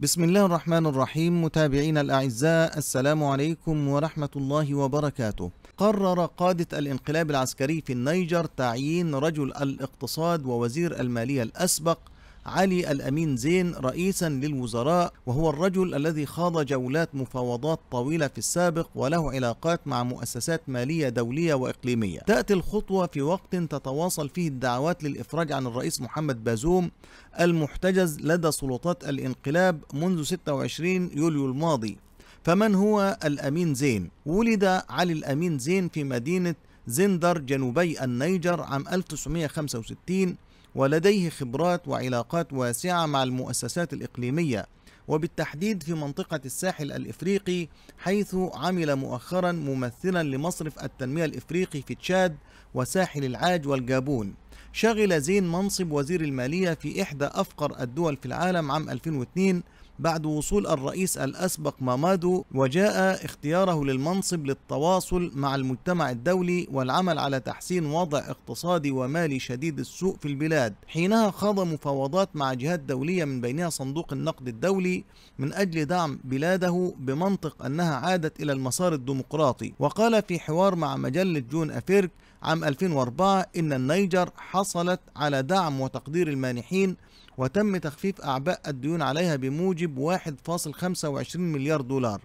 بسم الله الرحمن الرحيم متابعينا الأعزاء السلام عليكم ورحمة الله وبركاته قرر قادة الانقلاب العسكري في النيجر تعيين رجل الاقتصاد ووزير المالية الأسبق علي الأمين زين رئيسا للوزراء وهو الرجل الذي خاض جولات مفاوضات طويلة في السابق وله علاقات مع مؤسسات مالية دولية وإقليمية تأتي الخطوة في وقت تتواصل فيه الدعوات للإفراج عن الرئيس محمد بازوم المحتجز لدى سلطات الانقلاب منذ 26 يوليو الماضي فمن هو الأمين زين؟ ولد علي الأمين زين في مدينة زندر جنوبي النيجر عام 1965 ولديه خبرات وعلاقات واسعة مع المؤسسات الإقليمية وبالتحديد في منطقة الساحل الإفريقي حيث عمل مؤخرا ممثلا لمصرف التنمية الإفريقي في تشاد وساحل العاج والجابون شغل زين منصب وزير المالية في إحدى أفقر الدول في العالم عام 2002 بعد وصول الرئيس الأسبق مامادو وجاء اختياره للمنصب للتواصل مع المجتمع الدولي والعمل على تحسين وضع اقتصادي ومالي شديد السوء في البلاد حينها خاض مفاوضات مع جهات دولية من بينها صندوق النقد الدولي من أجل دعم بلاده بمنطق أنها عادت إلى المسار الديمقراطي وقال في حوار مع مجلة جون أفيرك عام 2004 إن النيجر حصلت على دعم وتقدير المانحين وتم تخفيف أعباء الديون عليها بموجب 1.25 مليار دولار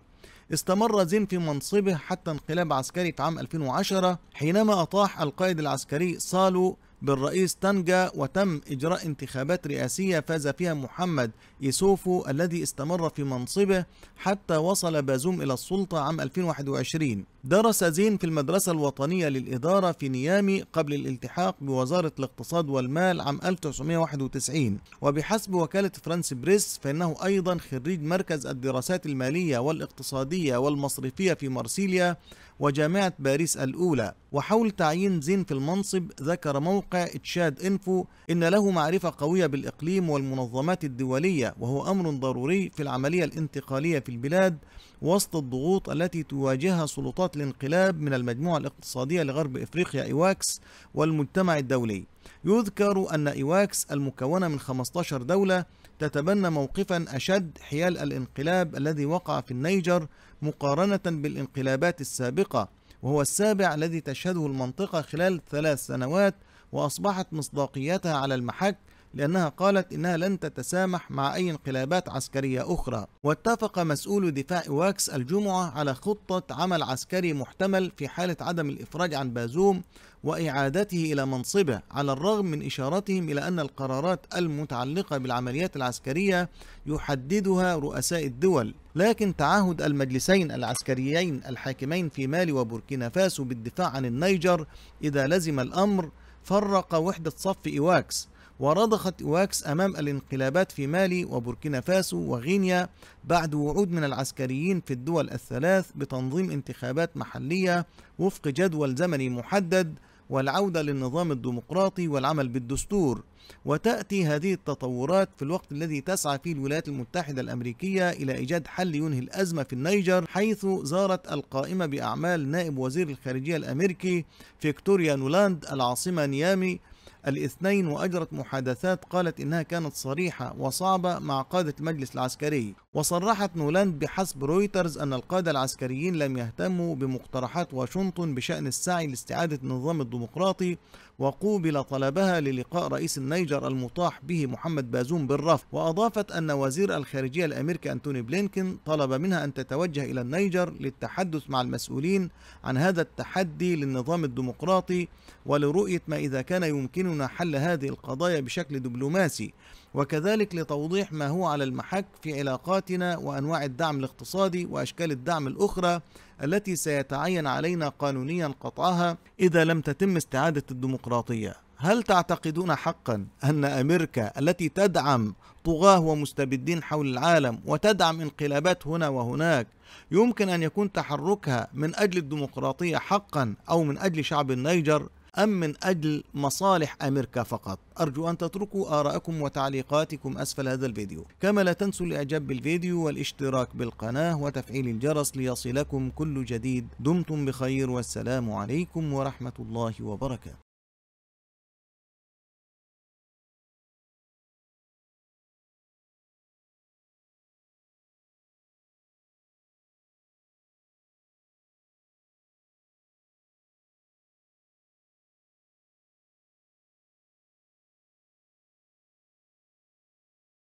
استمر زين في منصبه حتى انقلاب عسكري في عام 2010 حينما أطاح القائد العسكري صالو بالرئيس تانجا وتم إجراء انتخابات رئاسية فاز فيها محمد يسوفو الذي استمر في منصبه حتى وصل بازوم إلى السلطة عام 2021 درس زين في المدرسة الوطنية للإدارة في نيامي قبل الالتحاق بوزارة الاقتصاد والمال عام 1991 وبحسب وكالة فرانس بريس فإنه أيضا خريج مركز الدراسات المالية والاقتصادية والمصرفية في مارسيليا وجامعة باريس الأولى وحول تعيين زين في المنصب ذكر موقع تشاد إنفو إن له معرفة قوية بالإقليم والمنظمات الدولية وهو أمر ضروري في العملية الانتقالية في البلاد وسط الضغوط التي تواجهها سلطات نشاط الانقلاب من المجموعة الاقتصادية لغرب إفريقيا إيواكس والمجتمع الدولي يذكر أن إيواكس المكونة من 15 دولة تتبنى موقفا أشد حيال الانقلاب الذي وقع في النيجر مقارنة بالانقلابات السابقة وهو السابع الذي تشهده المنطقة خلال ثلاث سنوات وأصبحت مصداقيتها على المحك لأنها قالت إنها لن تتسامح مع أي انقلابات عسكرية أخرى واتفق مسؤول دفاع واكس الجمعة على خطة عمل عسكري محتمل في حالة عدم الإفراج عن بازوم وإعادته إلى منصبه على الرغم من إشارتهم إلى أن القرارات المتعلقة بالعمليات العسكرية يحددها رؤساء الدول لكن تعهد المجلسين العسكريين الحاكمين في مالي وبوركينا فاسو بالدفاع عن النيجر إذا لزم الأمر فرق وحدة صف إيواكس ورضخت واكس أمام الانقلابات في مالي وبوركينا فاسو وغينيا بعد وعود من العسكريين في الدول الثلاث بتنظيم انتخابات محلية وفق جدول زمني محدد والعودة للنظام الديمقراطي والعمل بالدستور وتأتي هذه التطورات في الوقت الذي تسعى فيه الولايات المتحدة الأمريكية إلى إيجاد حل ينهي الأزمة في النيجر حيث زارت القائمة بأعمال نائب وزير الخارجية الأمريكي فيكتوريا نولاند العاصمة نيامي الاثنين وأجرت محادثات قالت إنها كانت صريحة وصعبة مع قادة المجلس العسكري وصرحت نولاند بحسب رويترز أن القادة العسكريين لم يهتموا بمقترحات واشنطن بشأن السعي لاستعادة النظام الديمقراطي وقوبل طلبها للقاء رئيس النيجر المطاح به محمد بازوم بالرفض وأضافت أن وزير الخارجية الأمريكي أنتوني بلينكن طلب منها أن تتوجه إلى النيجر للتحدث مع المسؤولين عن هذا التحدي للنظام الديمقراطي ولرؤية ما إذا كان يمكننا حل هذه القضايا بشكل دبلوماسي وكذلك لتوضيح ما هو على المحك في علاقاتنا وانواع الدعم الاقتصادي واشكال الدعم الاخرى التي سيتعين علينا قانونيا قطعها اذا لم تتم استعاده الديمقراطيه هل تعتقدون حقا ان امريكا التي تدعم طغاه ومستبدين حول العالم وتدعم انقلابات هنا وهناك يمكن ان يكون تحركها من اجل الديمقراطيه حقا او من اجل شعب النيجر أم من أجل مصالح أمريكا فقط أرجو أن تتركوا آراءكم وتعليقاتكم أسفل هذا الفيديو كما لا تنسوا الإعجاب بالفيديو والاشتراك بالقناة وتفعيل الجرس ليصلكم كل جديد دمتم بخير والسلام عليكم ورحمة الله وبركاته